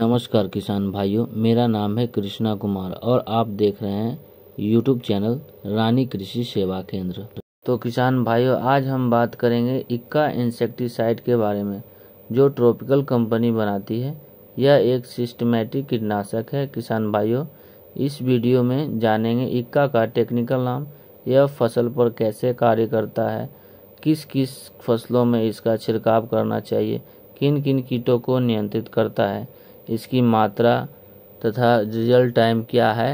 नमस्कार किसान भाइयों मेरा नाम है कृष्णा कुमार और आप देख रहे हैं यूट्यूब चैनल रानी कृषि सेवा केंद्र तो किसान भाइयों आज हम बात करेंगे इक्का इंसेक्टिसाइड के बारे में जो ट्रॉपिकल कंपनी बनाती है यह एक सिस्टमेटिक कीटनाशक है किसान भाइयों इस वीडियो में जानेंगे इक्का का टेक्निकल नाम यह फसल पर कैसे कार्य करता है किस किस फसलों में इसका छिड़काव करना चाहिए किन किन कीटों को नियंत्रित करता है इसकी मात्रा तथा रिजल्ट टाइम क्या है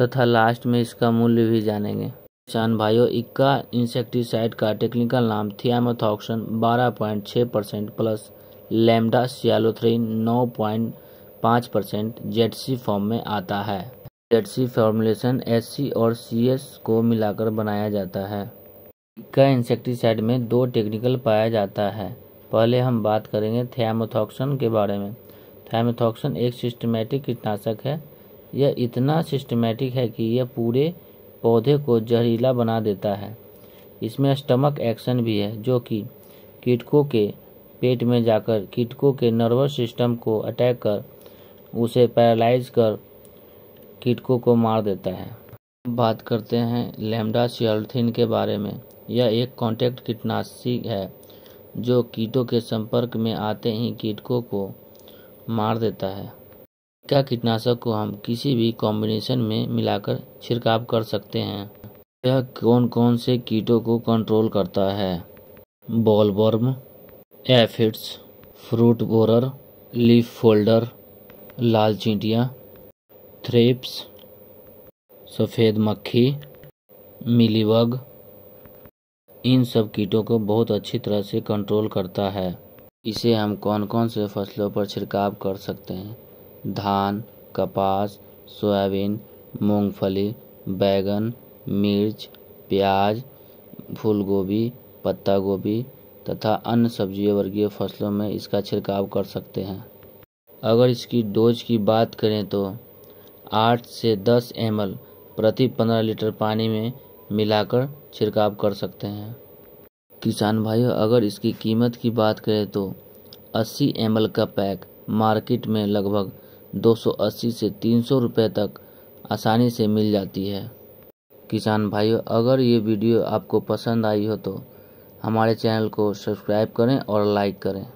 तथा लास्ट में इसका मूल्य भी जानेंगे किसान भाइयों इक्का इंसेक्टिसाइड का टेक्निकल नाम thiamethoxam 12.6 percent plus lambda cyhalothrin नौ पॉइंट पाँच परसेंट जेडसी फॉर्म में आता है जेडसी फॉर्मुलेशन एस और सी को मिलाकर बनाया जाता है इक्का इंसेक्टिसाइड में दो टेक्निकल पाया जाता है पहले हम बात करेंगे थियामोथॉक्सन के बारे में थायमेथॉक्सन एक सिस्टमेटिक कीटनाशक है यह इतना सिस्टमेटिक है कि यह पूरे पौधे को जहरीला बना देता है इसमें स्टमक एक्शन भी है जो कि कीटकों के पेट में जाकर कीटकों के नर्वस सिस्टम को अटैक कर उसे पैरालाइज कर कीटकों को मार देता है बात करते हैं लेमडा सियाल्थिन के बारे में यह एक कॉन्टैक्ट कीटनाशी है जो कीटों के संपर्क में आते ही कीटकों को मार देता है क्या कीटनाशक को हम किसी भी कॉम्बिनेशन में मिलाकर छिड़काव कर सकते हैं यह कौन कौन से कीटों को कंट्रोल करता है bollworm aphids fruit borer leaf folder लाल चींटियाँ थ्रेप्स सफ़ेद मक्खी मिलीबग इन सब कीटों को बहुत अच्छी तरह से कंट्रोल करता है इसे हम कौन कौन से फसलों पर छिड़काव कर सकते हैं धान कपास सोयाबीन मूंगफली बैंगन मिर्च प्याज फूल गोभी पत्ता गोभी तथा अन्य सब्जी वर्गीय फसलों में इसका छिड़काव कर सकते हैं अगर इसकी डोज की बात करें तो आठ से दस एम प्रति पंद्रह लीटर पानी में मिलाकर छिड़काव कर सकते हैं किसान भाइयों अगर इसकी कीमत की बात करें तो 80 एम का पैक मार्केट में लगभग 280 से 300 रुपए तक आसानी से मिल जाती है किसान भाइयों अगर ये वीडियो आपको पसंद आई हो तो हमारे चैनल को सब्सक्राइब करें और लाइक करें